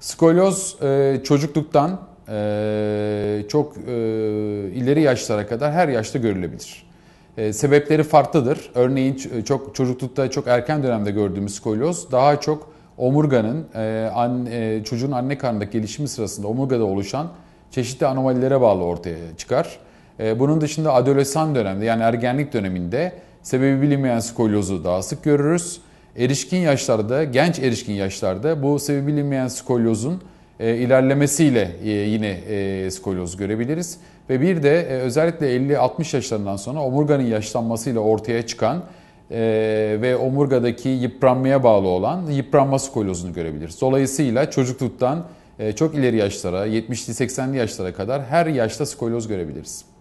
Skolyoz e, çocukluktan e, çok e, ileri yaşlara kadar her yaşta görülebilir. E, sebepleri farklıdır. Örneğin e, çok çocuklukta çok erken dönemde gördüğümüz skolyoz daha çok omurganın e, an, e, çocuğun anne karnındaki gelişimi sırasında omurgada oluşan çeşitli anomalilere bağlı ortaya çıkar. E, bunun dışında adolesan dönemde yani ergenlik döneminde sebebi bilinmeyen skolyozu daha sık görürüz erişkin yaşlarda, genç erişkin yaşlarda bu sevebilinmeyen skolyozun e, ilerlemesiyle e, yine e, skolyoz görebiliriz. Ve bir de e, özellikle 50-60 yaşlarından sonra omurganın yaşlanmasıyla ortaya çıkan e, ve omurgadaki yıpranmaya bağlı olan yıpranma skolyozunu görebiliriz. Dolayısıyla çocukluktan e, çok ileri yaşlara, 70'li 80'li yaşlara kadar her yaşta skolyoz görebiliriz.